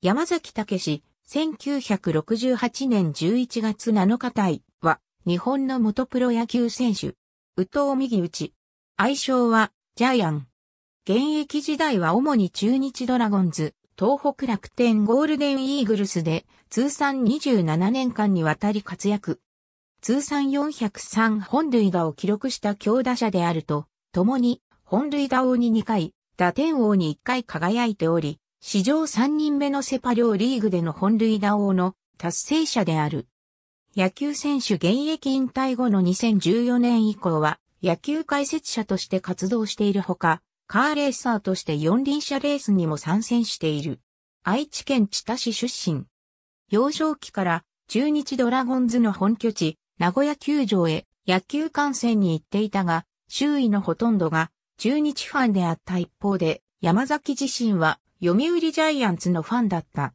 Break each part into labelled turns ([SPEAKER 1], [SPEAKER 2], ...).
[SPEAKER 1] 山崎武史、1968年11月7日体は、日本の元プロ野球選手。宇藤右打ち。愛称は、ジャイアン。現役時代は主に中日ドラゴンズ、東北楽天ゴールデンイーグルスで、通算27年間にわたり活躍。通算403本塁打を記録した強打者であると、共に、本塁打王に2回、打点王に1回輝いており、史上3人目のセパ両リーグでの本塁打王の達成者である。野球選手現役引退後の2014年以降は野球解説者として活動しているほか、カーレーサーとして四輪車レースにも参戦している。愛知県知多市出身。幼少期から中日ドラゴンズの本拠地、名古屋球場へ野球観戦に行っていたが、周囲のほとんどが中日ファンであった一方で、山崎自身は読売ジャイアンツのファンだった。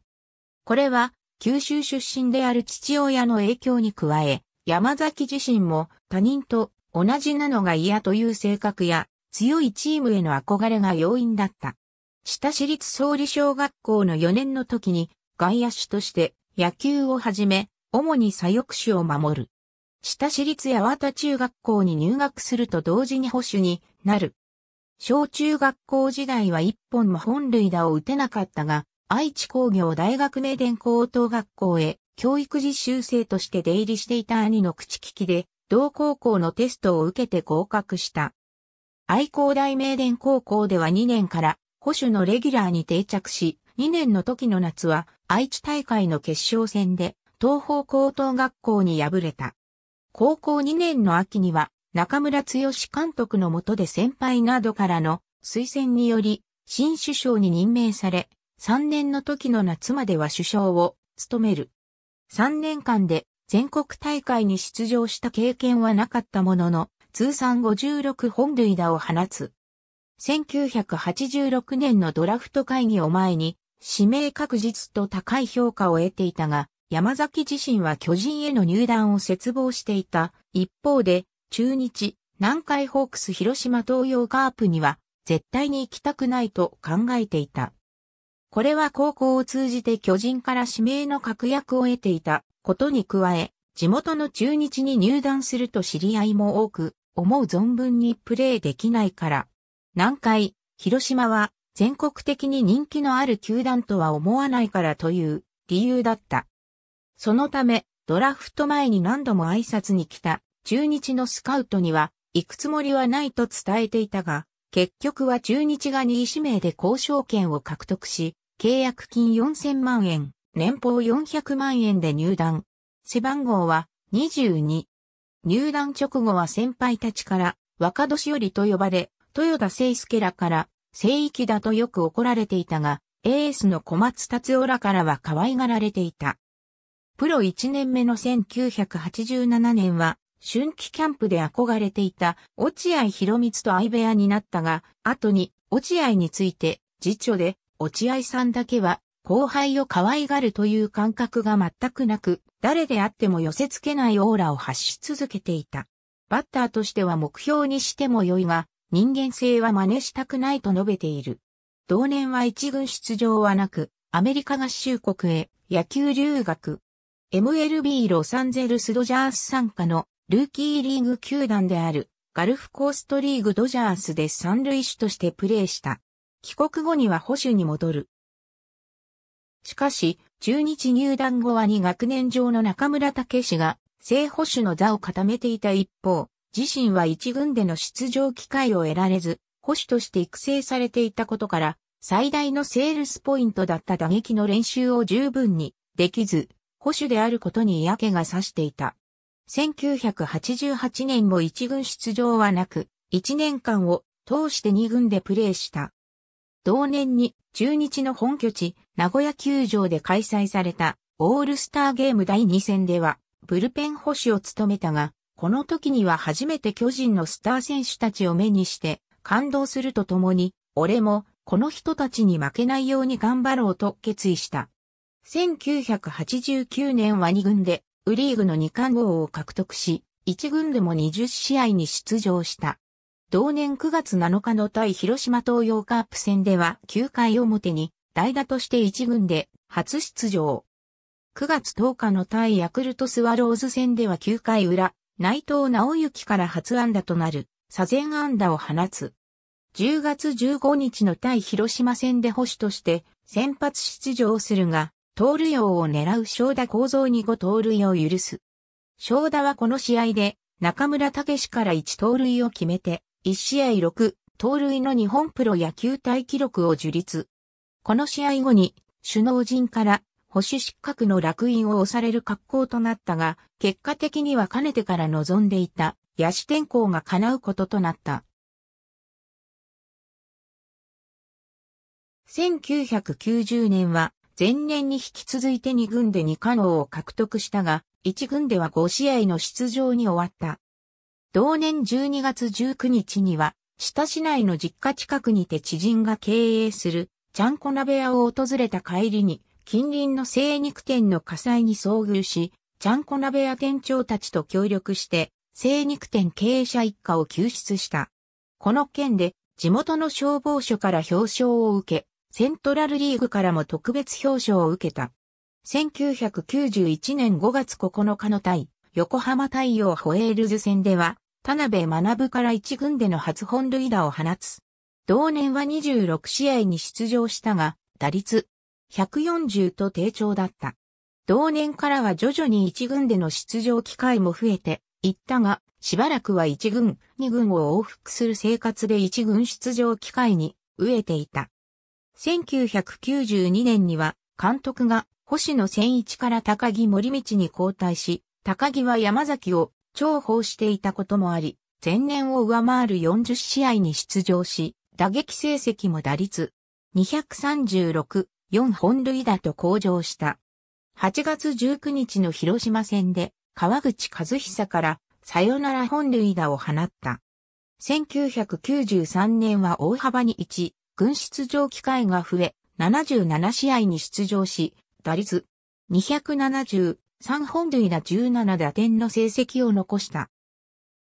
[SPEAKER 1] これは、九州出身である父親の影響に加え、山崎自身も他人と同じなのが嫌という性格や強いチームへの憧れが要因だった。下市立総理小学校の4年の時に外野手として野球をはじめ、主に左翼手を守る。下市立八幡中学校に入学すると同時に保守になる小中学校時代は一本も本塁打を打てなかったが、愛知工業大学名電高等学校へ教育実習生として出入りしていた兄の口利きで、同高校のテストを受けて合格した。愛工大名電高校では2年から保守のレギュラーに定着し、2年の時の夏は愛知大会の決勝戦で東方高等学校に敗れた。高校2年の秋には中村剛監督の下で先輩などからの推薦により、新首相に任命され、3年の時の夏までは首相を務める。3年間で全国大会に出場した経験はなかったものの、通算56本塁打を放つ。1986年のドラフト会議を前に、指名確実と高い評価を得ていたが、山崎自身は巨人への入団を切望していた。一方で、中日、南海ホークス広島東洋カープには絶対に行きたくないと考えていた。これは高校を通じて巨人から指名の確約を得ていたことに加え、地元の中日に入団すると知り合いも多く、思う存分にプレーできないから。南海、広島は全国的に人気のある球団とは思わないからという理由だった。そのため、ドラフト前に何度も挨拶に来た中日のスカウトには行くつもりはないと伝えていたが、結局は中日が2位指名で交渉権を獲得し、契約金4000万円、年俸400万円で入団。背番号は22。入団直後は先輩たちから若年寄りと呼ばれ、豊田聖介らから聖域だとよく怒られていたが、エースの小松達夫らからは可愛がられていた。プロ1年目の1987年は春季キャンプで憧れていた落合博光と相部屋になったが、後に落合について、次女で落合さんだけは後輩を可愛がるという感覚が全くなく、誰であっても寄せ付けないオーラを発し続けていた。バッターとしては目標にしても良いが、人間性は真似したくないと述べている。同年は一軍出場はなく、アメリカ合衆国へ野球留学。MLB ロサンゼルスドジャース参加のルーキーリーグ球団であるガルフコーストリーグドジャースで三塁手としてプレーした。帰国後には保守に戻る。しかし、中日入団後は2学年上の中村武史が正保守の座を固めていた一方、自身は一軍での出場機会を得られず、保守として育成されていたことから、最大のセールスポイントだった打撃の練習を十分にできず、保守であることに嫌気がさしていた。1988年も1軍出場はなく、1年間を通して2軍でプレーした。同年に中日の本拠地、名古屋球場で開催されたオールスターゲーム第2戦では、ブルペン保守を務めたが、この時には初めて巨人のスター選手たちを目にして感動するとともに、俺もこの人たちに負けないように頑張ろうと決意した。1989年は2軍でウリーグの2冠王を獲得し、1軍でも20試合に出場した。同年9月7日の対広島東洋カープ戦では9回表に代打として1軍で初出場。9月10日の対ヤクルトスワローズ戦では9回裏、内藤直之から初安打となる、左前安打を放つ。10月15日の対広島戦で保守として先発出場するが、盗塁王を狙う正田構造に5盗塁を許す。正田はこの試合で中村武から1盗塁を決めて、1試合6盗塁の日本プロ野球大記録を樹立。この試合後に首脳陣から保守失格の落印を押される格好となったが、結果的にはかねてから望んでいた野手転向が叶うこととなった。1990年は前年に引き続いて2軍で2冠王を獲得したが、1軍では5試合の出場に終わった。同年12月19日には、下市内の実家近くにて知人が経営する、ちゃんこ鍋屋を訪れた帰りに、近隣の精肉店の火災に遭遇し、ちゃんこ鍋屋店長たちと協力して、精肉店経営者一家を救出した。この件で、地元の消防署から表彰を受け、セントラルリーグからも特別表彰を受けた。1991年5月9日の対、横浜太陽ホエールズ戦では、田辺学から一軍での初本塁打を放つ。同年は26試合に出場したが、打率140と低調だった。同年からは徐々に一軍での出場機会も増えていったが、しばらくは一軍、二軍を往復する生活で一軍出場機会に飢えていた。1992年には監督が星野千一から高木森道に交代し、高木は山崎を重宝していたこともあり、前年を上回る40試合に出場し、打撃成績も打率236、4本塁打と向上した。8月19日の広島戦で川口和久からサヨナラ本塁打を放った。1993年は大幅に1、軍出場機会が増え、77試合に出場し、打率273本塁打17打点の成績を残した。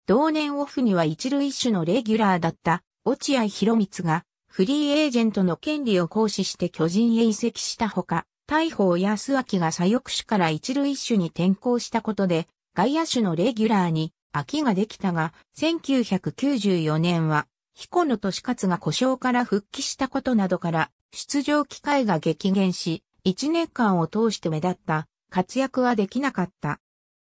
[SPEAKER 1] 同年オフには一塁手のレギュラーだった落合博光がフリーエージェントの権利を行使して巨人へ移籍したほか、大砲安明が左翼手から一塁手に転向したことで、外野手のレギュラーに飽きができたが、1994年は彦野俊勝が故障から復帰したことなどから、出場機会が激減し、1年間を通して目立った活躍はできなかった。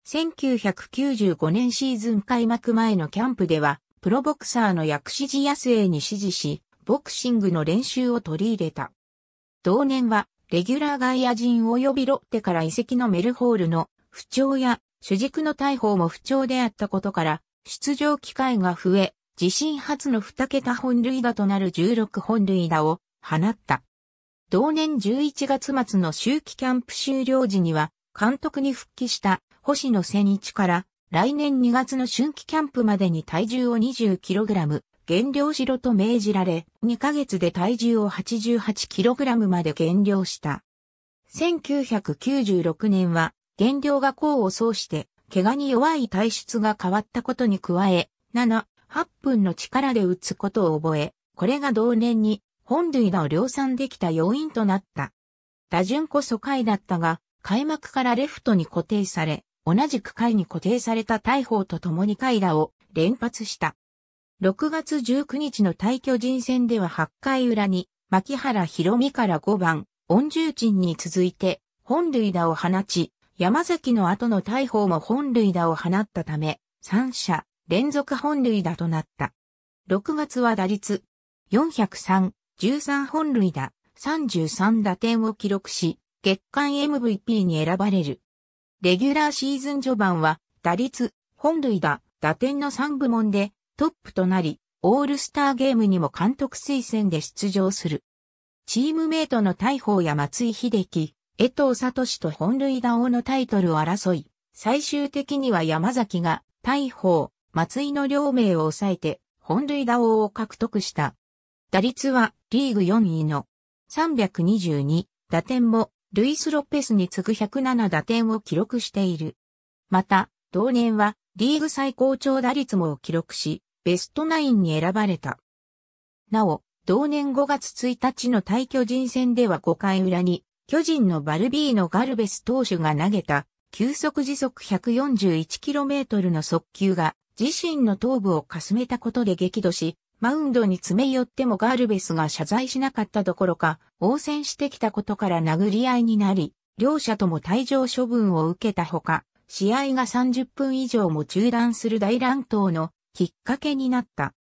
[SPEAKER 1] 1995年シーズン開幕前のキャンプでは、プロボクサーの薬師寺康栄に指示し、ボクシングの練習を取り入れた。同年は、レギュラー外野陣及びロッテから移籍のメルホールの不調や主軸の大砲も不調であったことから、出場機会が増え、自身初の2桁本塁打となる16本塁打を放った。同年11月末の周期キャンプ終了時には、監督に復帰した星野千一から来年2月の春季キャンプまでに体重を 20kg 減量しろと命じられ、2ヶ月で体重を 88kg まで減量した。1996年は減量が功を奏して、怪我に弱い体質が変わったことに加え、7、8分の力で打つことを覚え、これが同年に本塁打を量産できた要因となった。打順こそ回だったが、開幕からレフトに固定され、同じく回に固定された大砲と共に回打を連発した。6月19日の対巨人戦では8回裏に、牧原博美から5番、恩重鎮に続いて、本塁打を放ち、山崎の後の大砲も本塁打を放ったため、三者連続本塁打となった。6月は打率403、13本塁打、33打点を記録し、月間 MVP に選ばれる。レギュラーシーズン序盤は、打率、本塁打、打点の3部門でトップとなり、オールスターゲームにも監督推薦で出場する。チームメイトの大砲や松井秀樹、江藤聡と本塁打王のタイトルを争い、最終的には山崎が大砲、松井の両名を抑えて、本塁打王を獲得した。打率はリーグ4位の322打点もルイス・ロペスに次ぐ107打点を記録している。また、同年はリーグ最高潮打率も記録し、ベストナインに選ばれた。なお、同年5月1日の対巨人戦では5回裏に、巨人のバルビーのガルベス投手が投げた、球速時速 141km の速球が自身の頭部をかすめたことで激怒し、マウンドに詰め寄ってもガールベスが謝罪しなかったどころか、応戦してきたことから殴り合いになり、両者とも退場処分を受けたほか、試合が30分以上も中断する大乱闘のきっかけになった。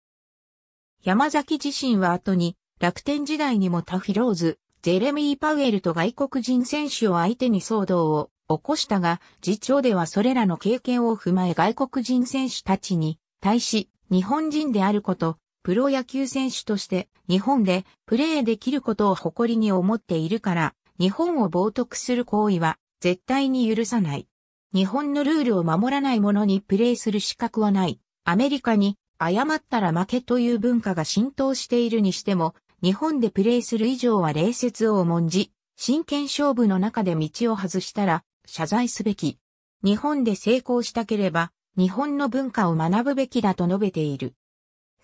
[SPEAKER 1] 山崎自身は後に楽天時代にもタフィローズ、ジェレミー・パウエルと外国人選手を相手に騒動を起こしたが、次長ではそれらの経験を踏まえ外国人選手たちに対し、日本人であること、プロ野球選手として日本でプレーできることを誇りに思っているから、日本を冒涜する行為は絶対に許さない。日本のルールを守らない者にプレーする資格はない。アメリカに誤ったら負けという文化が浸透しているにしても、日本でプレーする以上は礼節を重んじ、真剣勝負の中で道を外したら、謝罪すべき。日本で成功したければ、日本の文化を学ぶべきだと述べている。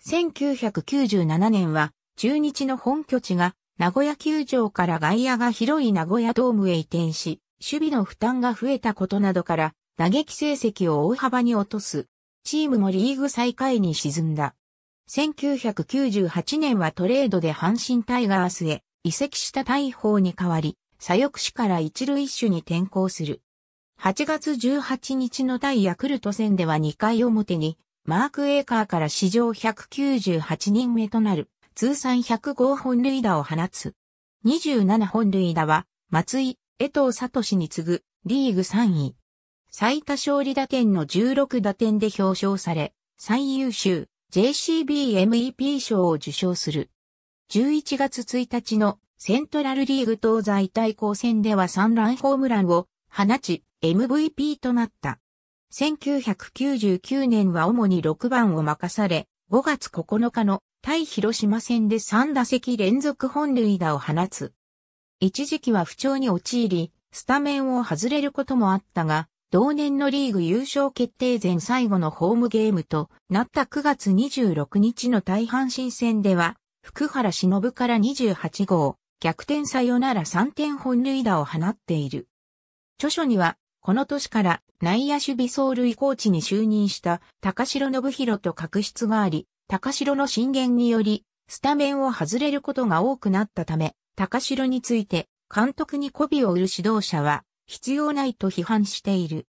[SPEAKER 1] 1997年は、中日の本拠地が、名古屋球場から外野が広い名古屋ドームへ移転し、守備の負担が増えたことなどから、打撃成績を大幅に落とす。チームもリーグ最下位に沈んだ。1998年はトレードで阪神タイガースへ移籍した大砲に代わり、左翼手から一塁手に転向する。8月18日の対ヤクルト戦では2回表に、マーク・エーカーから史上198人目となる、通算105本塁打を放つ。27本塁打は、松井、江藤氏に次ぐ、リーグ3位。最多勝利打点の16打点で表彰され、最優秀 JCB MEP 賞を受賞する。11月1日のセントラルリーグ東西対抗戦では3ランホームランを放ち MVP となった。1999年は主に6番を任され、5月9日の対広島戦で3打席連続本塁打を放つ。一時期は不調に陥り、スタメンを外れることもあったが、同年のリーグ優勝決定前最後のホームゲームとなった9月26日の大阪神戦では、福原忍から28号、逆転さよなら3点本塁打を放っている。著書には、この年から内野守備走塁コーチに就任した高城信弘と確執があり、高城の進言により、スタメンを外れることが多くなったため、高城について監督に媚びを売る指導者は必要ないと批判している。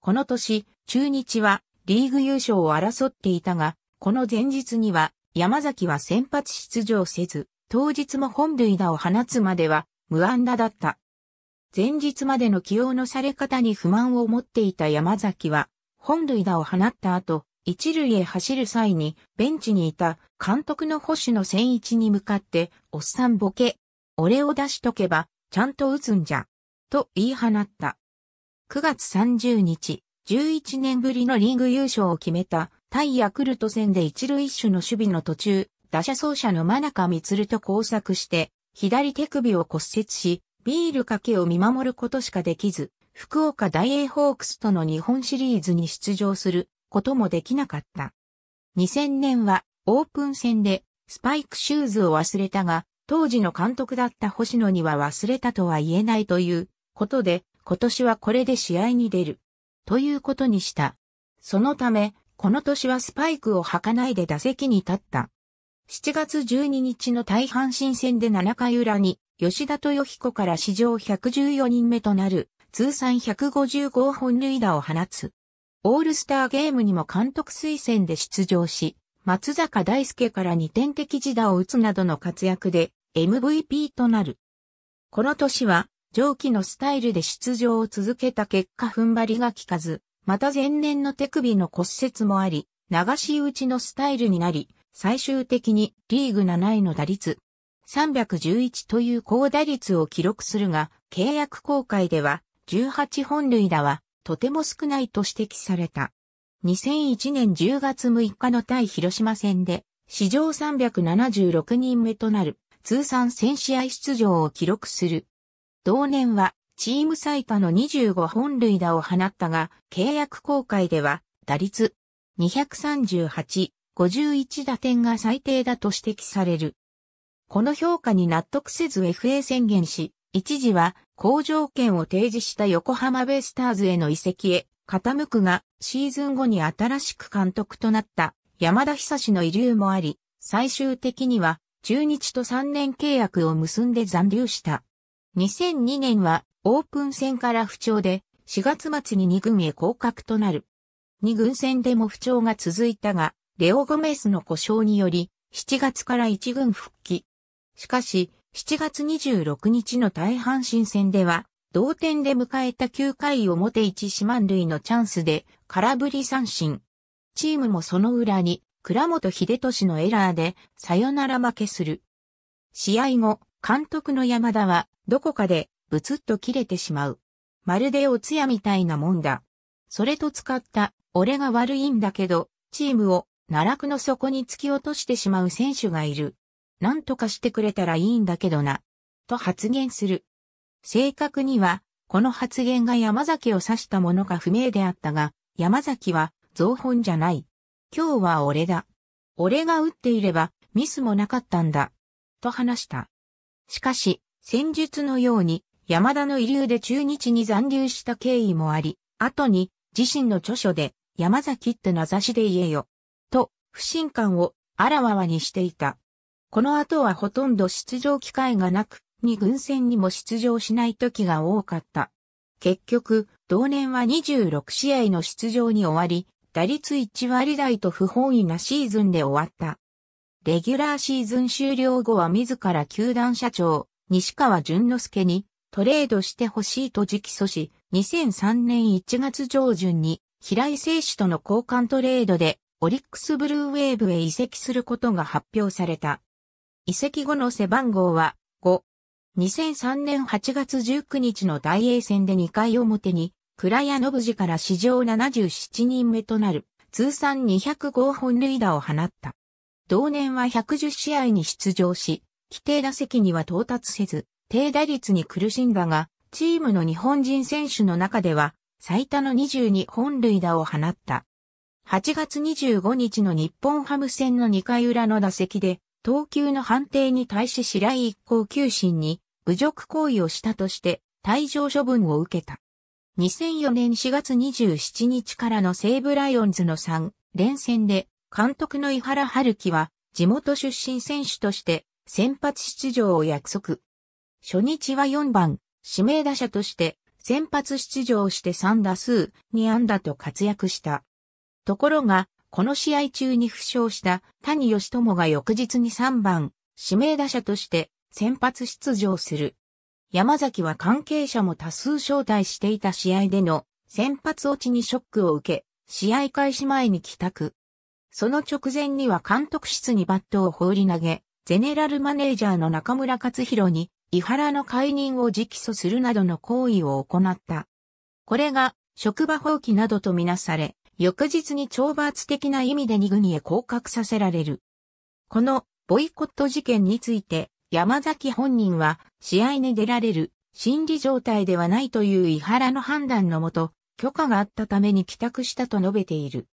[SPEAKER 1] この年、中日はリーグ優勝を争っていたが、この前日には山崎は先発出場せず、当日も本塁打を放つまでは無安打だった。前日までの起用のされ方に不満を持っていた山崎は、本塁打を放った後、一塁へ走る際に、ベンチにいた監督の保守の千一に向かって、おっさんボケ、俺を出しとけば、ちゃんと打つんじゃ、と言い放った。9月30日、11年ぶりのリーグ優勝を決めた、対ヤクルト戦で一塁種の守備の途中、打者走者の真中満と交錯して、左手首を骨折し、ビールかけを見守ることしかできず、福岡大英ホークスとの日本シリーズに出場することもできなかった。2000年はオープン戦でスパイクシューズを忘れたが、当時の監督だった星野には忘れたとは言えないということで、今年はこれで試合に出る。ということにした。そのため、この年はスパイクを履かないで打席に立った。7月12日の大阪進戦で7回裏に、吉田豊彦から史上114人目となる、通算155本塁打を放つ。オールスターゲームにも監督推薦で出場し、松坂大輔から2点的自打を打つなどの活躍で MVP となる。この年は上記のスタイルで出場を続けた結果踏ん張りが効かず、また前年の手首の骨折もあり、流し打ちのスタイルになり、最終的にリーグ7位の打率311という高打率を記録するが、契約公開では18本塁打はとても少ないと指摘された。2001年10月6日の対広島戦で、史上376人目となる通算1000試合出場を記録する。同年はチーム最多の25本塁打を放ったが、契約公開では打率238 51打点が最低だと指摘される。この評価に納得せず FA 宣言し、一時は好条件を提示した横浜ベイスターズへの移籍へ傾くが、シーズン後に新しく監督となった山田久志の遺留もあり、最終的には中日と3年契約を結んで残留した。2002年はオープン戦から不調で、4月末に2軍へ降格となる。2軍戦でも不調が続いたが、レオ・ゴメスの故障により、7月から一軍復帰。しかし、7月26日の大阪神戦では、同点で迎えた9回表1四万塁のチャンスで空振り三振。チームもその裏に倉本秀俊のエラーでさよなら負けする。試合後、監督の山田はどこかでブツッと切れてしまう。まるでお通夜みたいなもんだ。それと使った、俺が悪いんだけど、チームを奈落の底に突き落としてしまう選手がいる。何とかしてくれたらいいんだけどな。と発言する。正確には、この発言が山崎を指したものか不明であったが、山崎は、造本じゃない。今日は俺だ。俺が打っていれば、ミスもなかったんだ。と話した。しかし、戦術のように、山田の遺留で中日に残留した経緯もあり、後に、自身の著書で、山崎って名指しで言えよ、不信感をあらわわにしていた。この後はほとんど出場機会がなく、二軍戦にも出場しない時が多かった。結局、同年は26試合の出場に終わり、打率1割台と不本意なシーズンで終わった。レギュラーシーズン終了後は自ら球団社長、西川淳之介にトレードしてほしいと直訴し、2003年1月上旬に平井聖氏との交換トレードでオリックスブルーウェーブへ移籍することが発表された。移籍後の背番号は5。2003年8月19日の大英戦で2回表に、倉谷信次から史上77人目となる、通算205本塁打を放った。同年は110試合に出場し、規定打席には到達せず、低打率に苦しんだが、チームの日本人選手の中では、最多の22本塁打を放った。8月25日の日本ハム戦の2回裏の打席で、投球の判定に対し白井一行球審に侮辱行為をしたとして退場処分を受けた。2004年4月27日からの西武ライオンズの3連戦で監督の井原春樹は地元出身選手として先発出場を約束。初日は4番指名打者として先発出場して3打数2安打と活躍した。ところが、この試合中に負傷した谷義友が翌日に3番、指名打者として先発出場する。山崎は関係者も多数招待していた試合での先発落ちにショックを受け、試合開始前に帰宅。その直前には監督室にバットを放り投げ、ゼネラルマネージャーの中村克弘に、井原の解任を直訴するなどの行為を行った。これが職場放棄などとみなされ、翌日に懲罰的な意味で2軍へ降格させられる。このボイコット事件について山崎本人は試合に出られる心理状態ではないという井原の判断のもと許可があったために帰宅したと述べている。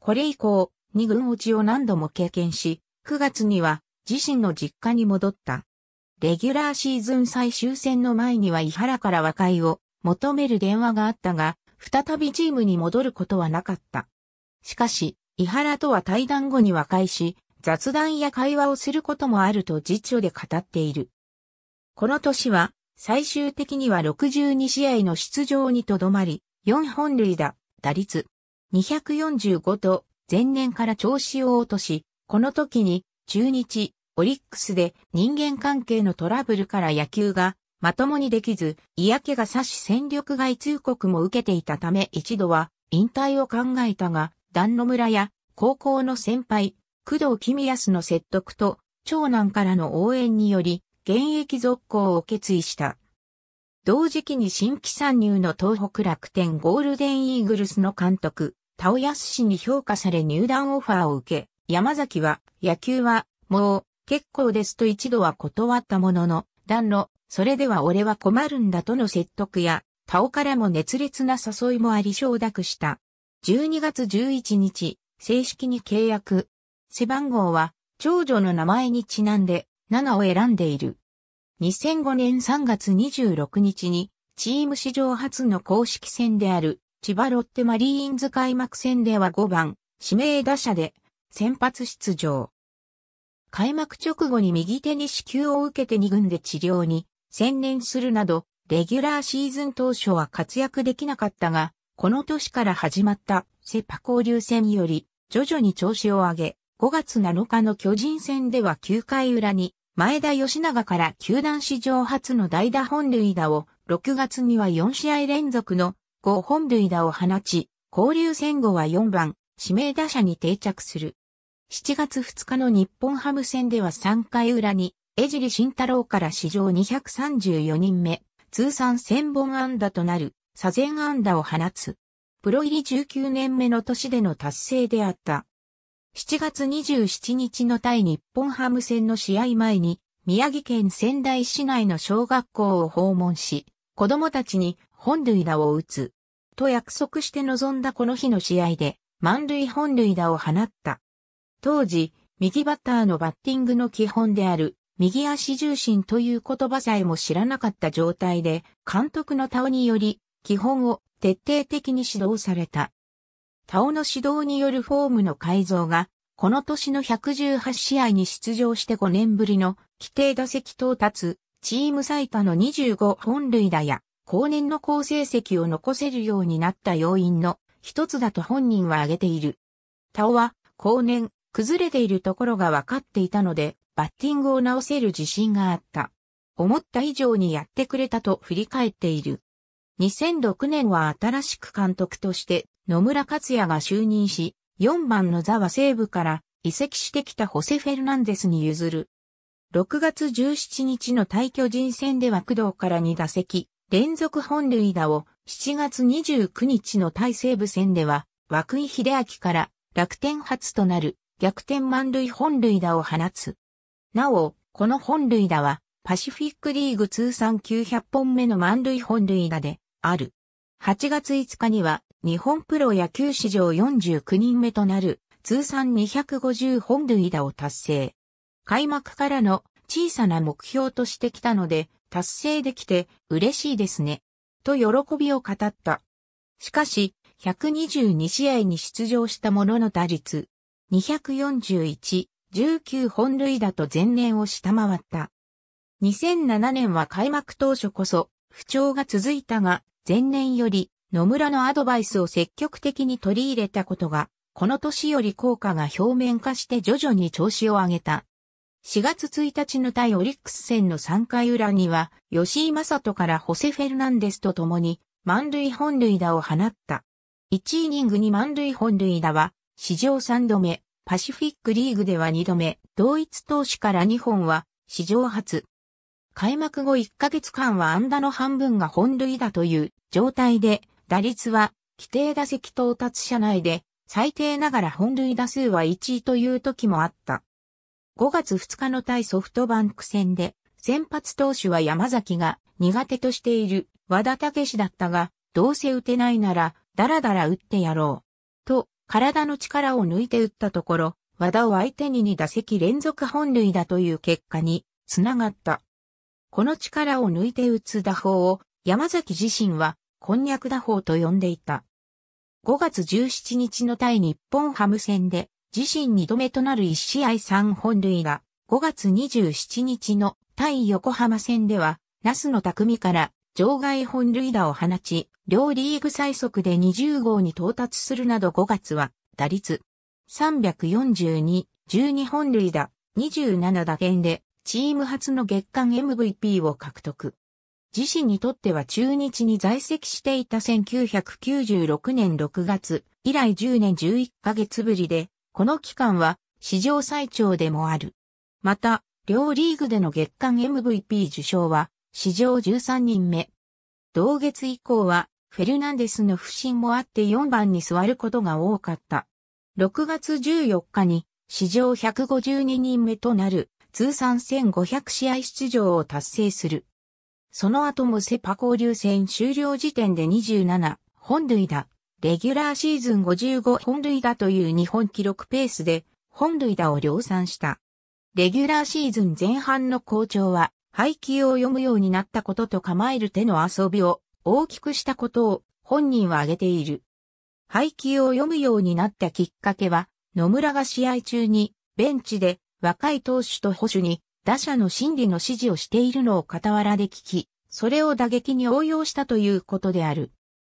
[SPEAKER 1] これ以降、2軍落ちを何度も経験し、9月には自身の実家に戻った。レギュラーシーズン最終戦の前には井原から和解を求める電話があったが、再びチームに戻ることはなかった。しかし、伊原とは対談後に和解し、雑談や会話をすることもあると辞書で語っている。この年は、最終的には62試合の出場にとどまり、4本塁打、打率、245と、前年から調子を落とし、この時に、中日、オリックスで人間関係のトラブルから野球がまともにできず、嫌気が差し戦力外通告も受けていたため一度は引退を考えたが、段野村や高校の先輩、工藤公康の説得と、長男からの応援により、現役続行を決意した。同時期に新規参入の東北楽天ゴールデンイーグルスの監督、田尾康氏に評価され入団オファーを受け、山崎は、野球は、もう、結構ですと一度は断ったものの、段野、それでは俺は困るんだとの説得や、タオからも熱烈な誘いもあり承諾した。12月11日、正式に契約。背番号は、長女の名前にちなんで、7を選んでいる。2005年3月26日に、チーム史上初の公式戦である、千葉ロッテマリーンズ開幕戦では5番、指名打者で、先発出場。開幕直後に右手に支給を受けて2軍で治療に専念するなど、レギュラーシーズン当初は活躍できなかったが、この年から始まったセパ交流戦より、徐々に調子を上げ、5月7日の巨人戦では9回裏に、前田吉永から球団史上初の代打本塁打を、6月には4試合連続の5本塁打を放ち、交流戦後は4番、指名打者に定着する。7月2日の日本ハム戦では3回裏に江尻慎太郎から史上234人目、通算1000本安打となる、左前安打を放つ。プロ入り19年目の年での達成であった。7月27日の対日本ハム戦の試合前に、宮城県仙台市内の小学校を訪問し、子供たちに本塁打を打つ。と約束して臨んだこの日の試合で、満塁本塁打を放った。当時、右バッターのバッティングの基本である右足重心という言葉さえも知らなかった状態で、監督のタオにより、基本を徹底的に指導された。タオの指導によるフォームの改造が、この年の118試合に出場して5年ぶりの規定打席到達、チーム最多の25本塁打や、後年の好成績を残せるようになった要因の一つだと本人は挙げている。タオは、後年、崩れているところが分かっていたので、バッティングを直せる自信があった。思った以上にやってくれたと振り返っている。2006年は新しく監督として野村克也が就任し、4番の座は西部から移籍してきたホセ・フェルナンデスに譲る。6月17日の対巨人戦では工藤から2打席、連続本塁打を7月29日の対西部戦では、涌井秀明から楽天初となる逆転満塁本塁打を放つ。なお、この本塁打は、パシフィックリーグ通算900本目の満塁本塁打で、ある。8月5日には、日本プロ野球史上49人目となる、通算250本塁打を達成。開幕からの小さな目標としてきたので、達成できて嬉しいですね。と喜びを語った。しかし、122試合に出場したものの打率、241、19本塁打と前年を下回った。2007年は開幕当初こそ不調が続いたが、前年より野村のアドバイスを積極的に取り入れたことが、この年より効果が表面化して徐々に調子を上げた。4月1日の対オリックス戦の3回裏には、吉井正人からホセ・フェルナンデスと共に、満塁本塁打を放った。1イニングに満塁本塁打は、史上3度目、パシフィックリーグでは2度目、同一投手から2本は、史上初。開幕後1ヶ月間は安打の半分が本塁打という状態で、打率は規定打席到達者内で、最低ながら本塁打数は1位という時もあった。5月2日の対ソフトバンク戦で、先発投手は山崎が苦手としている和田武史だったが、どうせ打てないなら、だらだら打ってやろう。体の力を抜いて打ったところ、和田を相手に2打席連続本塁打という結果につながった。この力を抜いて打つ打法を山崎自身はこんにゃく打法と呼んでいた。5月17日の対日本ハム戦で自身2度目となる1試合3本塁打。5月27日の対横浜戦では、ナスの匠から場外本塁打を放ち、両リーグ最速で20号に到達するなど5月は、打率342、12本塁打、27打点で、チーム初の月間 MVP を獲得。自身にとっては中日に在籍していた1996年6月以来10年11ヶ月ぶりで、この期間は史上最長でもある。また、両リーグでの月間 MVP 受賞は史上13人目。同月以降はフェルナンデスの不振もあって4番に座ることが多かった。6月14日に史上152人目となる通算1500試合出場を達成する。その後もセパ交流戦終了時点で27本塁打、レギュラーシーズン55本塁打という日本記録ペースで本塁打を量産した。レギュラーシーズン前半の好調は、配球を読むようになったことと構える手の遊びを大きくしたことを本人は挙げている。配球を読むようになったきっかけは、野村が試合中にベンチで若い投手と捕手に打者の心理の指示をしているのを傍らで聞き、それを打撃に応用したということである。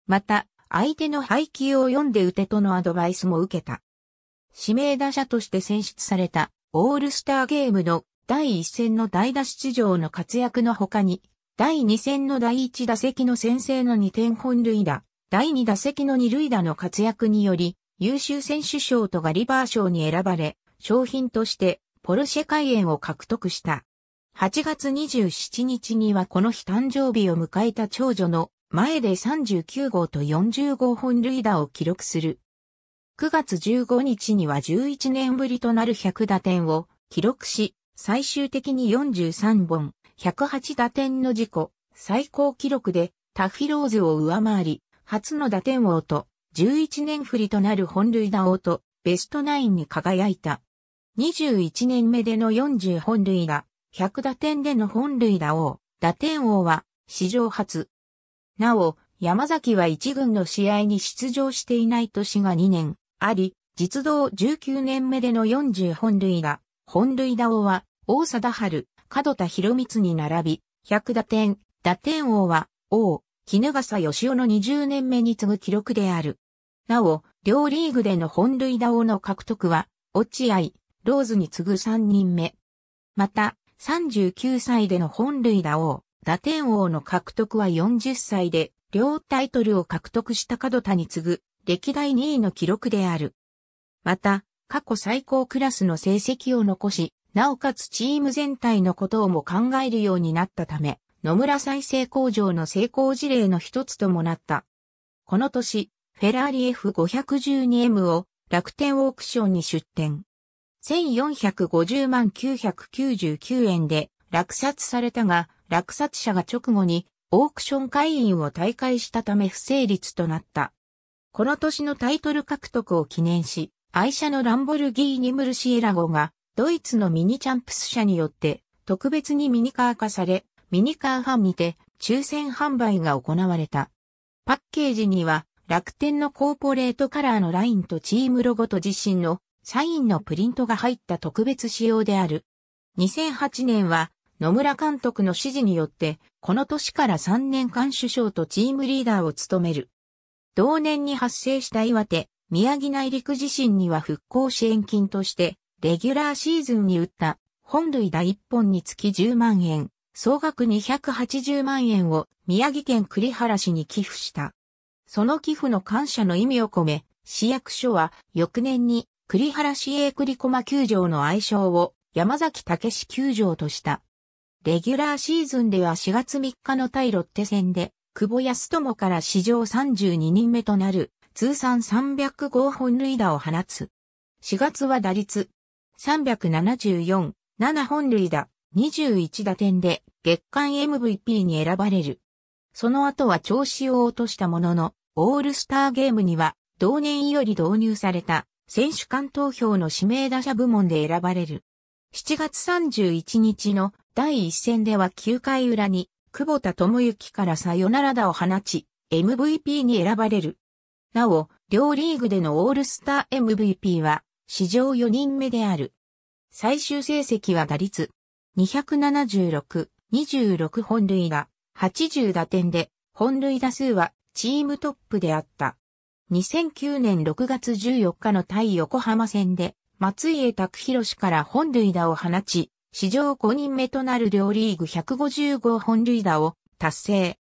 [SPEAKER 1] また、相手の配球を読んで打てとのアドバイスも受けた。指名打者として選出されたオールスターゲームの第一戦の代打出場の活躍の他に、第2戦の第1打席の先制の2点本塁打、第2打席の2塁打の活躍により、優秀選手賞とガリバー賞に選ばれ、賞品としてポルシェ開演を獲得した。8月27日にはこの日誕生日を迎えた長女の前で39号と40号本塁打を記録する。9月15日には11年ぶりとなる100打点を記録し、最終的に43本、108打点の事故、最高記録でタフィローズを上回り、初の打点王と、11年振りとなる本塁打王と、ベストナインに輝いた。21年目での40本塁打、100打点での本塁打王、打点王は、史上初。なお、山崎は一軍の試合に出場していない年が2年あり、実動19年目での40本塁打、本塁打王は、王貞治、角田博光に並び、百打点、打点王は、王、絹笠義雄の20年目に次ぐ記録である。なお、両リーグでの本塁打王の獲得は、落合、ローズに次ぐ3人目。また、39歳での本塁打王、打点王の獲得は40歳で、両タイトルを獲得した角田に次ぐ、歴代2位の記録である。また、過去最高クラスの成績を残し、なおかつチーム全体のことをも考えるようになったため、野村再生工場の成功事例の一つともなった。この年、フェラーリ F512M を楽天オークションに出展。1450万999円で落札されたが、落札者が直後にオークション会員を退会したため不成立となった。この年のタイトル獲得を記念し、愛車のランボルギーニ・ムルシエラゴがドイツのミニチャンプス社によって特別にミニカー化され、ミニカーンにて抽選販売が行われた。パッケージには楽天のコーポレートカラーのラインとチームロゴと自身のサインのプリントが入った特別仕様である。2008年は野村監督の指示によって、この年から3年間首相とチームリーダーを務める。同年に発生した岩手、宮城内陸地震には復興支援金として、レギュラーシーズンに打った本塁打1本につき10万円、総額280万円を宮城県栗原市に寄付した。その寄付の感謝の意味を込め、市役所は翌年に栗原市営栗駒球場の愛称を山崎武史球場とした。レギュラーシーズンでは4月3日の対ロッテ戦で、久保康友から史上32人目となる通算305本塁打を放つ。4月は打率374、7本塁打、21打点で月間 MVP に選ばれる。その後は調子を落としたものの、オールスターゲームには同年より導入された選手間投票の指名打者部門で選ばれる。7月31日の第1戦では9回裏に久保田智之からサヨナラ打を放ち、MVP に選ばれる。なお、両リーグでのオールスター MVP は史上4人目である。最終成績は打率276、26本塁打、80打点で、本塁打数はチームトップであった。2009年6月14日の対横浜戦で、松江拓氏から本塁打を放ち、史上5人目となる両リーグ155本塁打を達成。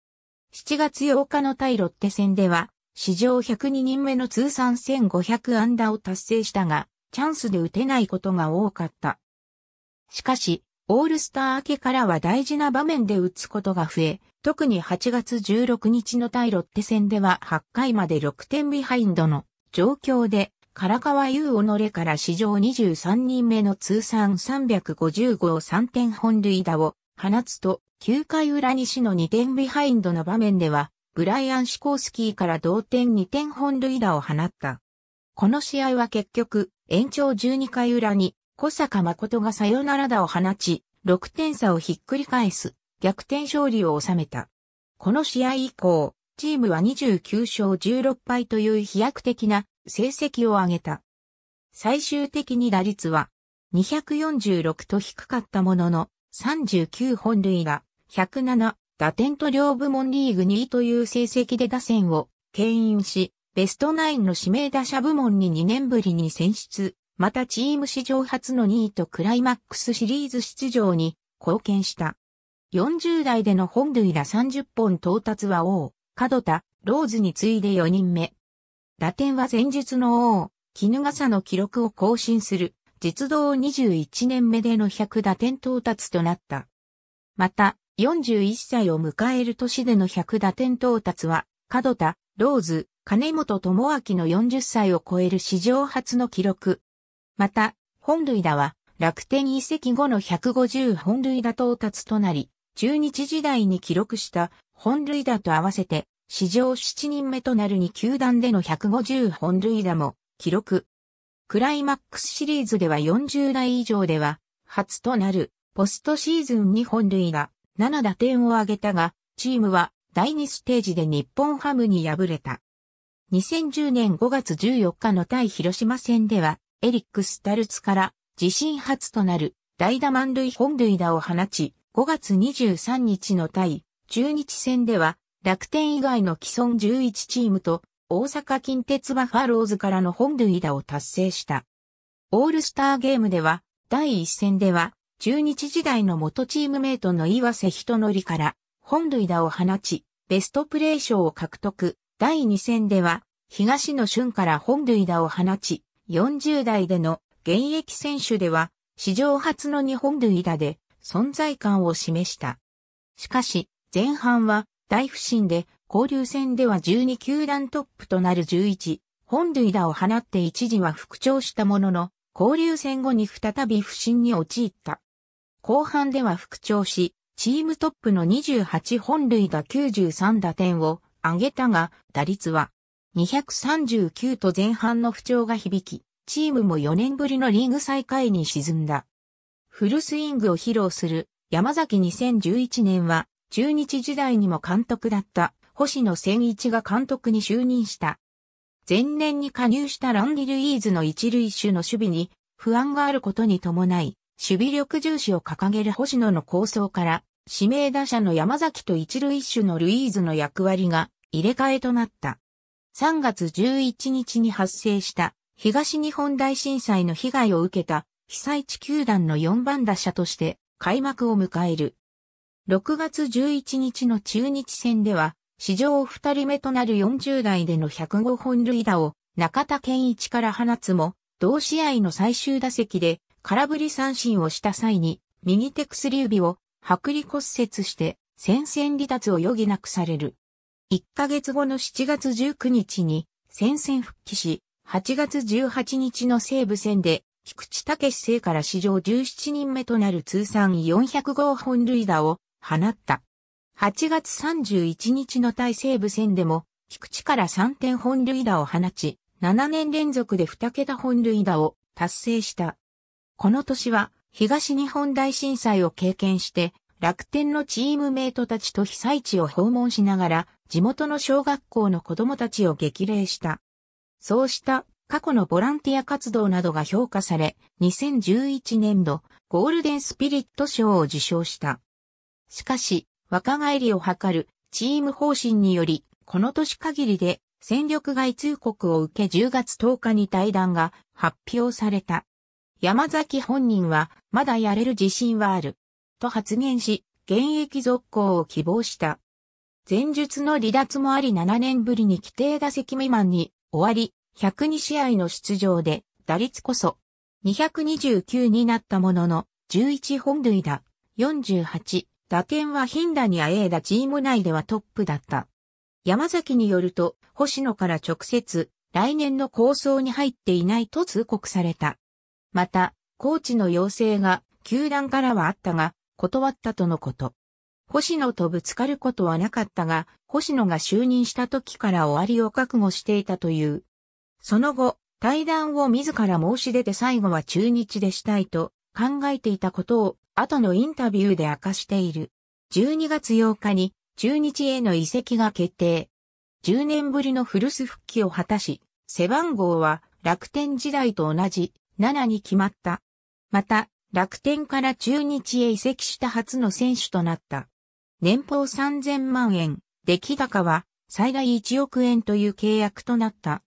[SPEAKER 1] 7月8日の対ロッテ戦では、史上102人目の通算1500安打を達成したが、チャンスで打てないことが多かった。しかし、オールスター明けからは大事な場面で打つことが増え、特に8月16日の対ロッテ戦では8回まで6点ビハインドの状況で、唐川優己から史上23人目の通算3 5 5を3点本塁打を放つと、9回裏西の2点ビハインドの場面では、ブライアン・シコースキーから同点2点本塁打を放った。この試合は結局、延長12回裏に小坂誠がサヨナラ打を放ち、6点差をひっくり返す逆転勝利を収めた。この試合以降、チームは29勝16敗という飛躍的な成績を上げた。最終的に打率は246と低かったものの39本塁打107打点と両部門リーグ2位という成績で打線を牽引し、ベストナインの指名打者部門に2年ぶりに選出、またチーム史上初の2位とクライマックスシリーズ出場に貢献した。40代での本塁打30本到達は王、角田、ローズに次いで4人目。打点は前日の王、絹笠の記録を更新する、実動21年目での100打点到達となった。また、41歳を迎える年での100打点到達は、角田、ローズ、金本智明の40歳を超える史上初の記録。また、本塁打は楽天移籍後の150本塁打到達となり、中日時代に記録した本塁打と合わせて、史上7人目となる2球団での150本塁打も記録。クライマックスシリーズでは40代以上では初となるポストシーズンに本塁打7打点を挙げたが、チームは第2ステージで日本ハムに敗れた。2010年5月14日の対広島戦では、エリックス・タルツから自身初となる代打満塁本塁打を放ち、5月23日の対中日戦では、楽天以外の既存11チームと大阪近鉄バファローズからの本塁打を達成した。オールスターゲームでは、第1戦では、中日時代の元チームメイトの岩瀬人則から本塁打を放ち、ベストプレー賞を獲得。第2戦では、東野俊から本塁打を放ち、40代での現役選手では、史上初の日本塁打で存在感を示した。しかし、前半は大不振で、交流戦では12球団トップとなる11、本塁打を放って一時は復調したものの、交流戦後に再び不振に陥った。後半では復調し、チームトップの28本塁打93打点を上げたが、打率は239と前半の不調が響き、チームも4年ぶりのリーグ最下位に沈んだ。フルスイングを披露する山崎2011年は、中日時代にも監督だった星野千一が監督に就任した。前年に加入したランディルイーズの一塁手の守備に不安があることに伴い、守備力重視を掲げる星野の構想から、指名打者の山崎と一塁手のルイーズの役割が入れ替えとなった。3月11日に発生した東日本大震災の被害を受けた被災地球団の4番打者として開幕を迎える。6月11日の中日戦では、史上2人目となる40代での105本塁打を中田健一から放つも、同試合の最終打席で空振り三振をした際に右手薬指を剥離骨折して戦線離脱を余儀なくされる。1ヶ月後の7月19日に戦線復帰し、8月18日の西武戦で、菊池武聖から史上17人目となる通算400号本塁打を放った。8月31日の対西武戦でも、菊池から3点本塁打を放ち、7年連続で2桁本塁打を達成した。この年は、東日本大震災を経験して、楽天のチームメイトたちと被災地を訪問しながら、地元の小学校の子供たちを激励した。そうした過去のボランティア活動などが評価され、2011年度ゴールデンスピリット賞を受賞した。しかし、若返りを図るチーム方針により、この年限りで戦力外通告を受け10月10日に対談が発表された。山崎本人は、まだやれる自信はある。と発言し、現役続行を希望した。前述の離脱もあり7年ぶりに規定打席未満に終わり、102試合の出場で打率こそ229になったものの11本塁打48打点は頻打にあえいだチーム内ではトップだった。山崎によると星野から直接来年の構想に入っていないと通告された。また、コーチの要請が球団からはあったが断ったとのこと。星野とぶつかることはなかったが、星野が就任した時から終わりを覚悟していたという。その後、対談を自ら申し出て最後は中日でしたいと考えていたことを後のインタビューで明かしている。12月8日に中日への移籍が決定。10年ぶりの古巣復帰を果たし、背番号は楽天時代と同じ7に決まった。また、楽天から中日へ移籍した初の選手となった。年俸3000万円、出来高は最大1億円という契約となった。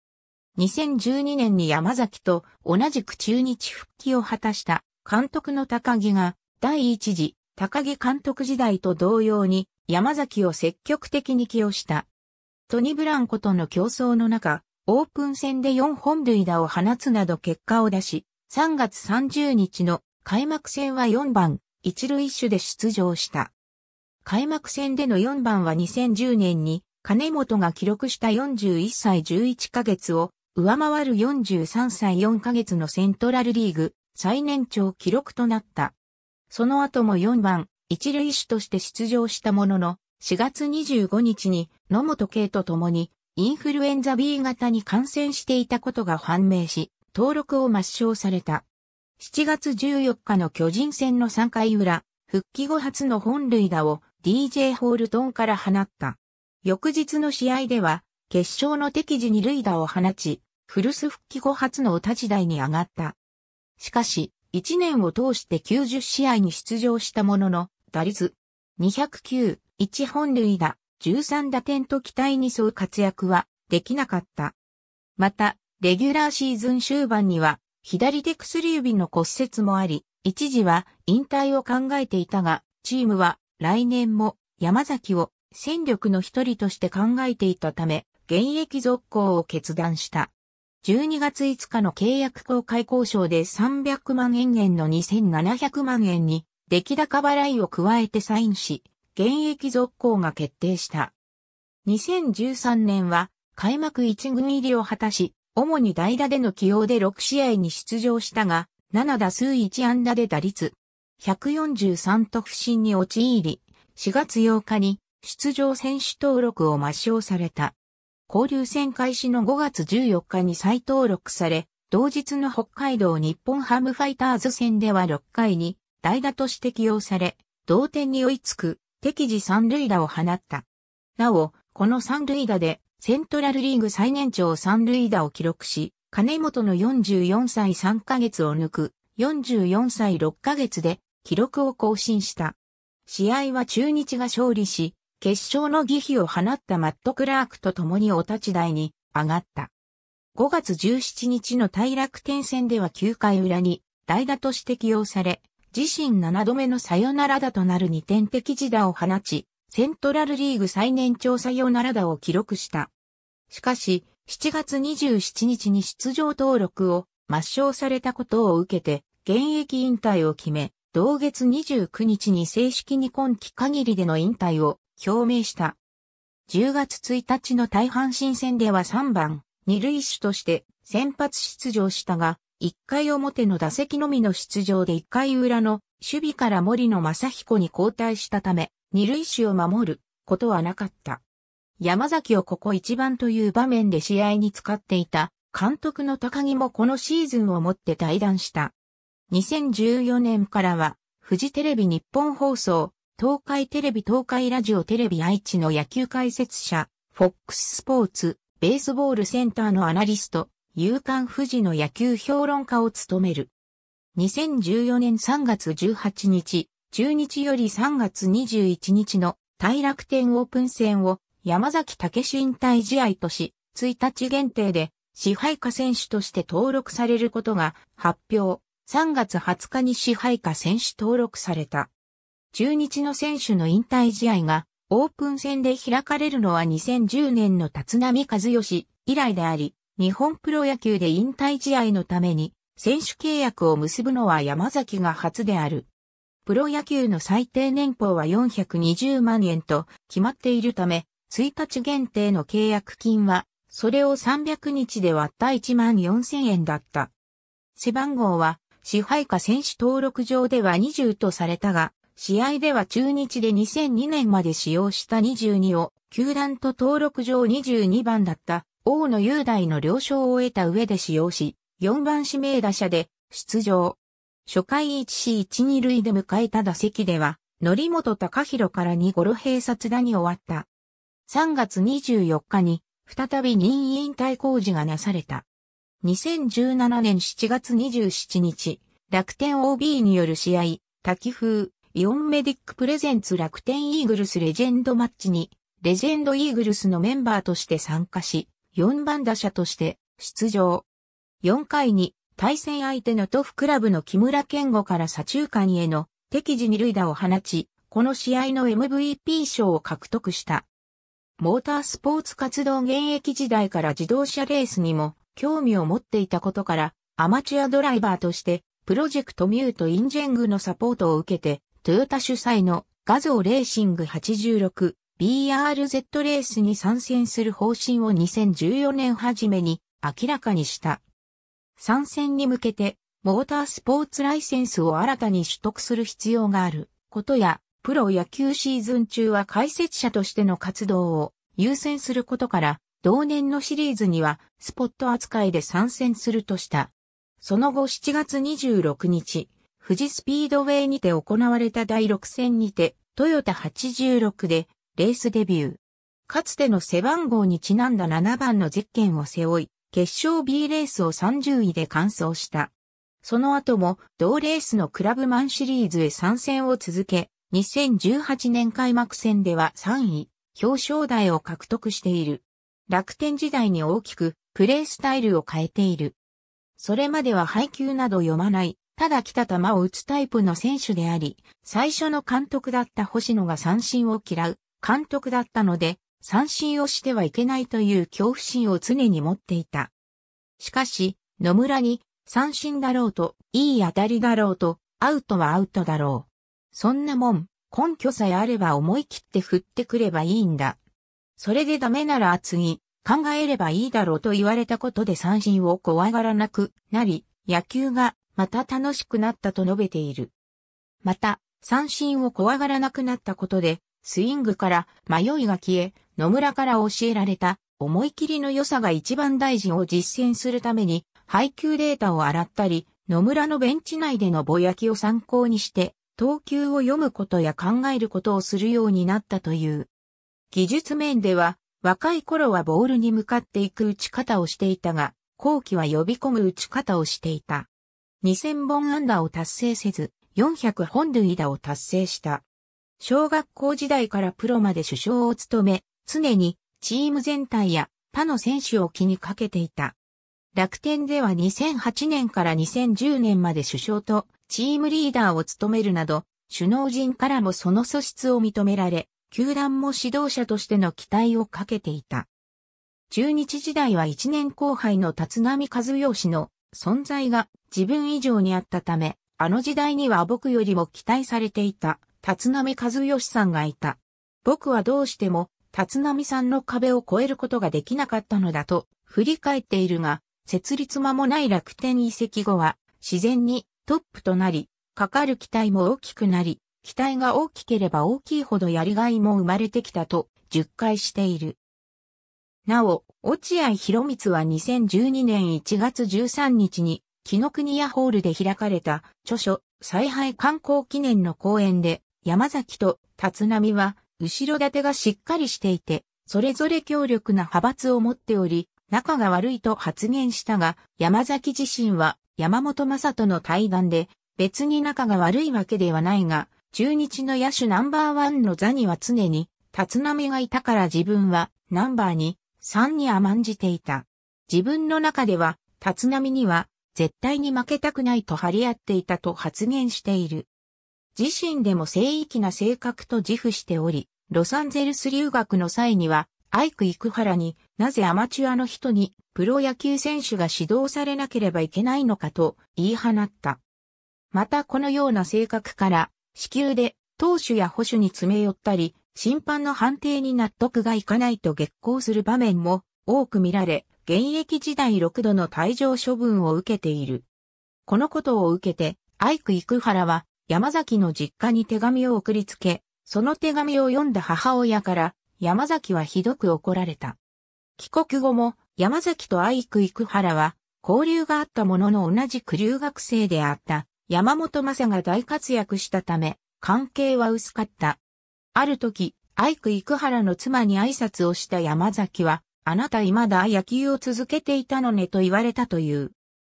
[SPEAKER 1] 2012年に山崎と同じく中日復帰を果たした監督の高木が第一次高木監督時代と同様に山崎を積極的に起用した。トニ・ブランコとの競争の中、オープン戦で4本塁打を放つなど結果を出し、3月30日の開幕戦は4番、一塁手で出場した。開幕戦での4番は2010年に金本が記録した41歳11ヶ月を上回る43歳4ヶ月のセントラルリーグ最年長記録となった。その後も4番、一塁手として出場したものの、4月25日に野本圭と共にインフルエンザ B 型に感染していたことが判明し、登録を抹消された。7月14日の巨人戦の3回裏、復帰後初の本塁打を DJ ホールトンから放った。翌日の試合では、決勝の敵時に塁打を放ち、古巣復帰後初のお立ち台に上がった。しかし、1年を通して90試合に出場したものの、打率209、1本塁打、13打点と期待に沿う活躍はできなかった。また、レギュラーシーズン終盤には、左手薬指の骨折もあり、一時は引退を考えていたが、チームは来年も山崎を戦力の一人として考えていたため、現役続行を決断した。12月5日の契約公開交渉で300万円円の2700万円に出来高払いを加えてサインし、現役続行が決定した。2013年は開幕1軍入りを果たし、主に代打での起用で6試合に出場したが、7打数1安打で打率143都不審に陥り、4月8日に出場選手登録を抹消された。交流戦開始の5月14日に再登録され、同日の北海道日本ハムファイターズ戦では6回に代打として起用され、同点に追いつく適時三塁打を放った。なお、この三塁打でセントラルリーグ最年長三塁打を記録し、金本の44歳3ヶ月を抜く44歳6ヶ月で記録を更新した。試合は中日が勝利し、決勝の儀比を放ったマット・クラークと共にお立ち台に上がった。5月17日の大楽天戦では9回裏に代打として起用され、自身7度目のサヨナラ打となる2点的自打を放ち、セントラルリーグ最年長サヨナラ打を記録した。しかし、7月27日に出場登録を抹消されたことを受けて、現役引退を決め、同月29日に正式に今季限りでの引退を表明した。10月1日の大阪新戦では3番、二塁手として先発出場したが、1回表の打席のみの出場で1回裏の守備から森野正彦に交代したため、二塁手を守ることはなかった。山崎をここ一番という場面で試合に使っていた監督の高木もこのシーズンをもって退団した。2014年からは、富士テレビ日本放送、東海テレビ東海ラジオテレビ愛知の野球解説者、FOX スポーツ、ベースボールセンターのアナリスト、夕刊富士の野球評論家を務める。2014年3月18日、中日より3月21日の大楽天オープン戦を山崎武史引退試合とし、1日限定で支配下選手として登録されることが発表。3月20日に支配下選手登録された。中日の選手の引退試合がオープン戦で開かれるのは2010年の立浪和義以来であり、日本プロ野球で引退試合のために選手契約を結ぶのは山崎が初である。プロ野球の最低年俸は420万円と決まっているため、1日限定の契約金は、それを300日で割った1万4000円だった。背番号は支配下選手登録上では20とされたが、試合では中日で2002年まで使用した22を、球団と登録上22番だった大野雄大の了承を得た上で使用し、4番指名打者で出場。初回 1C12 塁で迎えた打席では、則本隆弘から2ゴロ閉殺打に終わった。3月24日に、再び任意引退工事がなされた。2017年7月27日、楽天 OB による試合、滝風、イオンメディックプレゼンツ楽天イーグルスレジェンドマッチに、レジェンドイーグルスのメンバーとして参加し、4番打者として出場。4回に対戦相手のトフクラブの木村健吾から左中間への敵時二塁打を放ち、この試合の MVP 賞を獲得した。モータースポーツ活動現役時代から自動車レースにも興味を持っていたことから、アマチュアドライバーとして、プロジェクトミュートインジェングのサポートを受けて、トヨタ主催の画像レーシング 86BRZ レースに参戦する方針を2014年初めに明らかにした。参戦に向けて、モータースポーツライセンスを新たに取得する必要があることや、プロ野球シーズン中は解説者としての活動を優先することから、同年のシリーズにはスポット扱いで参戦するとした。その後7月26日、富士スピードウェイにて行われた第6戦にて、トヨタ86でレースデビュー。かつての背番号にちなんだ7番のゼッケンを背負い、決勝 B レースを30位で完走した。その後も同レースのクラブマンシリーズへ参戦を続け、2018年開幕戦では3位、表彰台を獲得している。楽天時代に大きくプレースタイルを変えている。それまでは配球など読まない、ただ来た球を打つタイプの選手であり、最初の監督だった星野が三振を嫌う監督だったので、三振をしてはいけないという恐怖心を常に持っていた。しかし、野村に三振だろうと、いい当たりだろうと、アウトはアウトだろう。そんなもん、根拠さえあれば思い切って振ってくればいいんだ。それでダメなら次、考えればいいだろうと言われたことで三振を怖がらなくなり、野球がまた楽しくなったと述べている。また、三振を怖がらなくなったことで、スイングから迷いが消え、野村から教えられた思い切りの良さが一番大事を実践するために、配球データを洗ったり、野村のベンチ内でのぼやきを参考にして、投球を読むことや考えることをするようになったという。技術面では、若い頃はボールに向かっていく打ち方をしていたが、後期は呼び込む打ち方をしていた。2000本安打を達成せず、400本塁打を達成した。小学校時代からプロまで首相を務め、常にチーム全体や他の選手を気にかけていた。楽天では2008年から2010年まで首相とチームリーダーを務めるなど、首脳陣からもその素質を認められ、球団も指導者としての期待をかけていた。中日時代は一年後輩の立浪和義の存在が自分以上にあったため、あの時代には僕よりも期待されていた立浪和義さんがいた。僕はどうしても立浪さんの壁を越えることができなかったのだと振り返っているが、設立間もない楽天移籍後は自然にトップとなり、かかる期待も大きくなり、期待が大きければ大きいほどやりがいも生まれてきたと、述回している。なお、落合博光は2012年1月13日に、木の国屋ホールで開かれた、著書、采配観光記念の講演で、山崎と立浪は、後ろ盾がしっかりしていて、それぞれ強力な派閥を持っており、仲が悪いと発言したが、山崎自身は山本正人の対談で、別に仲が悪いわけではないが、中日の野手ナンバーワンの座には常に、立浪がいたから自分は、ナンバーに、3に甘んじていた。自分の中では、立浪には、絶対に負けたくないと張り合っていたと発言している。自身でも聖域な性格と自負しており、ロサンゼルス留学の際には、アイク・イクハラになぜアマチュアの人にプロ野球選手が指導されなければいけないのかと言い放った。またこのような性格から子急で投手や保守に詰め寄ったり、審判の判定に納得がいかないと激高する場面も多く見られ、現役時代6度の退場処分を受けている。このことを受けて、アイク・イクハラは山崎の実家に手紙を送りつけ、その手紙を読んだ母親から山崎はひどく怒られた。帰国後も山崎とアイク・イクハラは交流があったものの同じく留学生であった山本正が大活躍したため、関係は薄かった。ある時、アイク・イクハラの妻に挨拶をした山崎は、あなた未だ野球を続けていたのねと言われたという。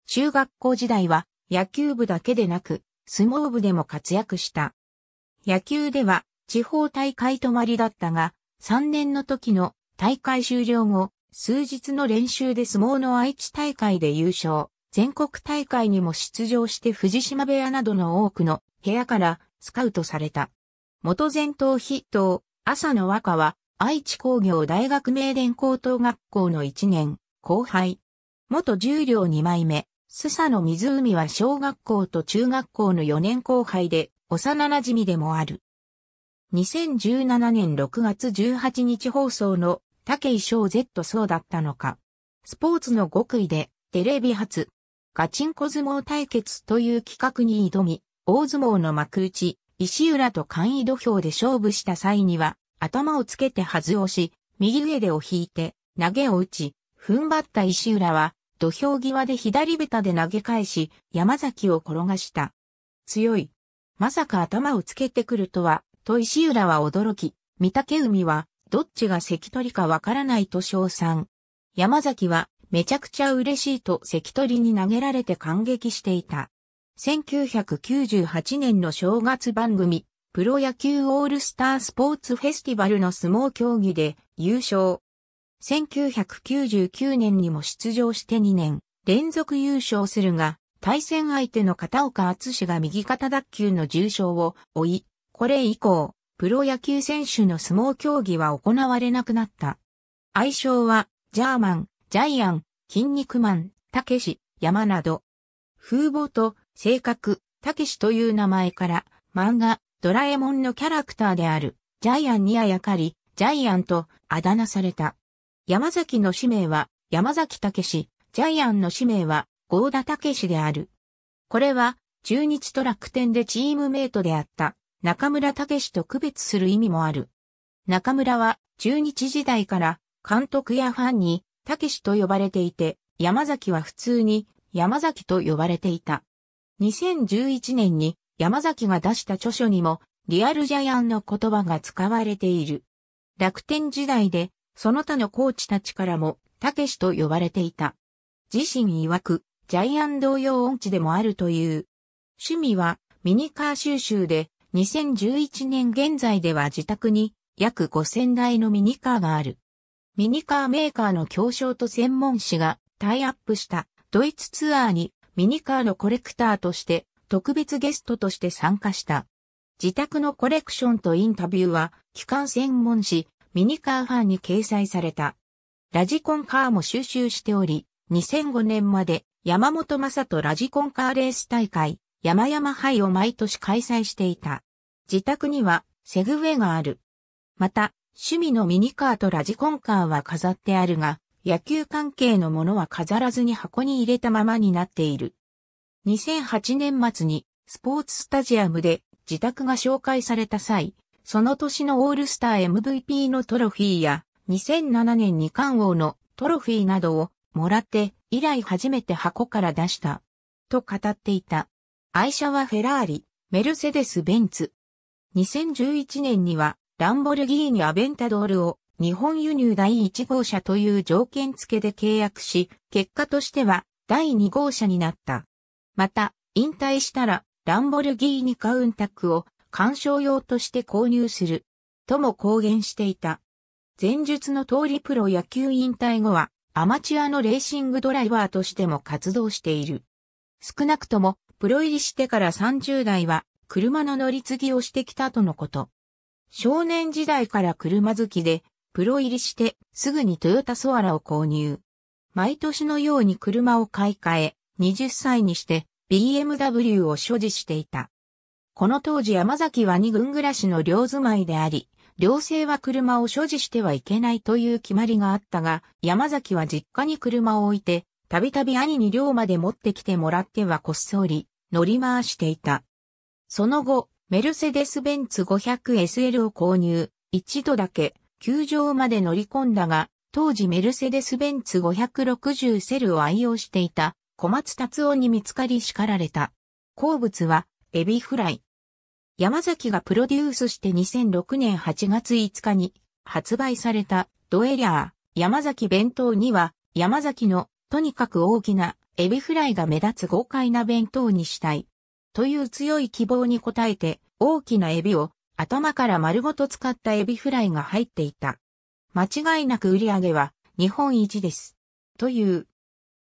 [SPEAKER 1] 中学校時代は野球部だけでなく、相撲部でも活躍した。野球では地方大会止まりだったが、3年の時の大会終了後、数日の練習で相撲の愛知大会で優勝。全国大会にも出場して藤島部屋などの多くの部屋からスカウトされた。元前頭筆頭、朝の若は愛知工業大学名電高等学校の1年、後輩。元重量2枚目、須佐の湖は小学校と中学校の4年後輩で、幼馴染でもある。2017年6月18日放送の、竹井翔 Z そうだったのか。スポーツの極意で、テレビ初、ガチンコ相撲対決という企画に挑み、大相撲の幕内、石浦と簡易土俵で勝負した際には、頭をつけてはずをし、右上でを引いて、投げを打ち、踏ん張った石浦は、土俵際で左ベタで投げ返し、山崎を転がした。強い。まさか頭をつけてくるとは、と石浦は驚き、御嶽海は、どっちが関取かわからないと称賛。山崎は、めちゃくちゃ嬉しいと関取に投げられて感激していた。1998年の正月番組、プロ野球オールスタースポーツフェスティバルの相撲競技で優勝。1999年にも出場して2年連続優勝するが、対戦相手の片岡厚氏が右肩脱臼の重傷を負い、これ以降、プロ野球選手の相撲競技は行われなくなった。愛称は、ジャーマン、ジャイアン、筋肉マン、たけし、山など。風貌と性格、たけしという名前から、漫画、ドラえもんのキャラクターである、ジャイアンにあやかり、ジャイアンとあだ名された。山崎の使命は、山崎たけし、ジャイアンの使命は、合田たけしである。これは、中日と楽天でチームメイトであった、中村たけと区別する意味もある。中村は、中日時代から、監督やファンに、たけしと呼ばれていて、山崎は普通に山崎と呼ばれていた。2011年に山崎が出した著書にもリアルジャイアンの言葉が使われている。楽天時代でその他のコーチたちからもたけしと呼ばれていた。自身曰くジャイアン同様音痴でもあるという。趣味はミニカー収集で2011年現在では自宅に約5000台のミニカーがある。ミニカーメーカーの協商と専門誌がタイアップしたドイツツアーにミニカーのコレクターとして特別ゲストとして参加した。自宅のコレクションとインタビューは機関専門誌ミニカーファンに掲載された。ラジコンカーも収集しており、2005年まで山本正人ラジコンカーレース大会山々杯を毎年開催していた。自宅にはセグウェイがある。また、趣味のミニカーとラジコンカーは飾ってあるが、野球関係のものは飾らずに箱に入れたままになっている。2008年末にスポーツスタジアムで自宅が紹介された際、その年のオールスター MVP のトロフィーや2007年に冠王のトロフィーなどをもらって以来初めて箱から出した。と語っていた。愛車はフェラーリ、メルセデス・ベンツ。2011年にはランボルギーニ・アベンタドールを日本輸入第1号車という条件付けで契約し、結果としては第2号車になった。また、引退したらランボルギーニカウンタックを鑑賞用として購入する、とも公言していた。前述の通りプロ野球引退後は、アマチュアのレーシングドライバーとしても活動している。少なくとも、プロ入りしてから30代は、車の乗り継ぎをしてきたとのこと。少年時代から車好きで、プロ入りしてすぐにトヨタソアラを購入。毎年のように車を買い替え、20歳にして BMW を所持していた。この当時山崎は二軍暮らしの両住まいであり、両生は車を所持してはいけないという決まりがあったが、山崎は実家に車を置いて、たびたび兄に寮まで持ってきてもらってはこっそり乗り回していた。その後、メルセデス・ベンツ 500SL を購入、一度だけ、球場まで乗り込んだが、当時メルセデス・ベンツ560セルを愛用していた小松達夫に見つかり叱られた。好物は、エビフライ。山崎がプロデュースして2006年8月5日に発売されたドエリャー山崎弁当には山崎のとにかく大きなエビフライが目立つ豪快な弁当にしたいという強い希望に応えて、大きなエビを頭から丸ごと使ったエビフライが入っていた。間違いなく売り上げは日本一です。という。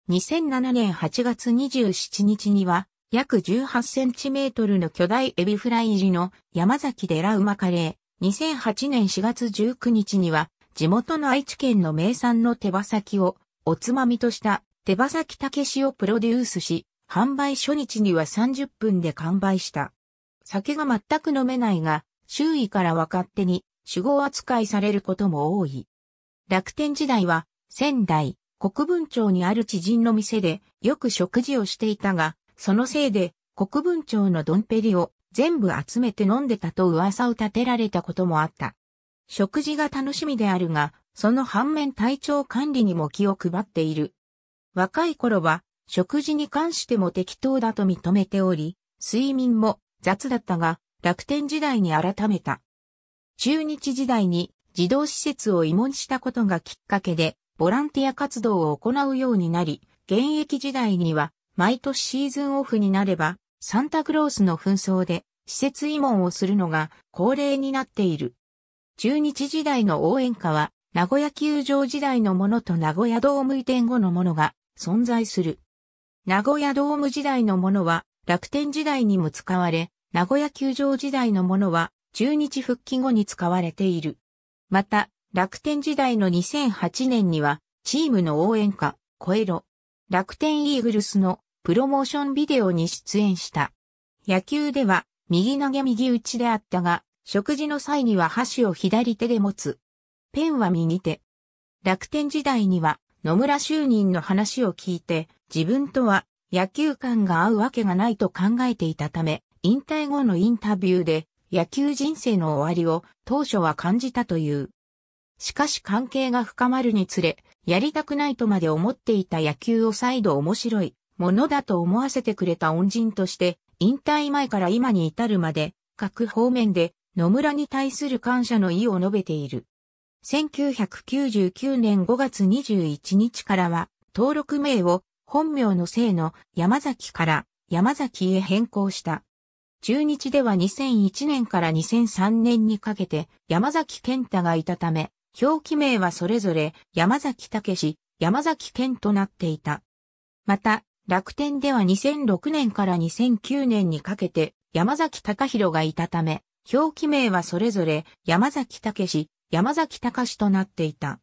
[SPEAKER 1] 2007年8月27日には、約18センチメートルの巨大エビフライ入りの山崎寺ラウマカレー。2008年4月19日には、地元の愛知県の名産の手羽先をおつまみとした手羽先たけしをプロデュースし、販売初日には30分で完売した。酒が全く飲めないが、周囲からかっ手に主語扱いされることも多い。楽天時代は、仙台、国分町にある知人の店でよく食事をしていたが、そのせいで国分町のドンペリを全部集めて飲んでたと噂を立てられたこともあった。食事が楽しみであるが、その反面体調管理にも気を配っている。若い頃は食事に関しても適当だと認めており、睡眠も雑だったが、楽天時代に改めた。中日時代に児童施設を慰問したことがきっかけで、ボランティア活動を行うようになり、現役時代には、毎年シーズンオフになれば、サンタクロースの紛争で、施設慰問をするのが恒例になっている。中日時代の応援歌は、名古屋球場時代のものと名古屋ドーム移転後のものが存在する。名古屋ドーム時代のものは楽天時代にも使われ、名古屋球場時代のものは中日復帰後に使われている。また、楽天時代の2008年には、チームの応援歌、声ろ。楽天イーグルスのプロモーションビデオに出演した。野球では、右投げ右打ちであったが、食事の際には箸を左手で持つ。ペンは右手。楽天時代には、野村就任の話を聞いて、自分とは野球観が合うわけがないと考えていたため、引退後のインタビューで野球人生の終わりを当初は感じたという。しかし関係が深まるにつれ、やりたくないとまで思っていた野球を再度面白いものだと思わせてくれた恩人として、引退前から今に至るまで、各方面で野村に対する感謝の意を述べている。1999年5月21日からは、登録名を本名の姓の山崎から山崎へ変更した。中日では2001年から2003年にかけて山崎健太がいたため、表記名はそれぞれ山崎武史、山崎健となっていた。また、楽天では2006年から2009年にかけて山崎隆弘がいたため、表記名はそれぞれ山崎武史、山崎隆となっていた。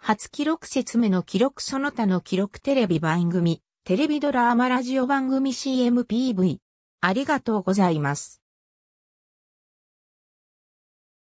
[SPEAKER 1] 初記録説明の記録その他の記録テレビ番組、テレビドラマラジオ番組 CMPV。ありがとうございます。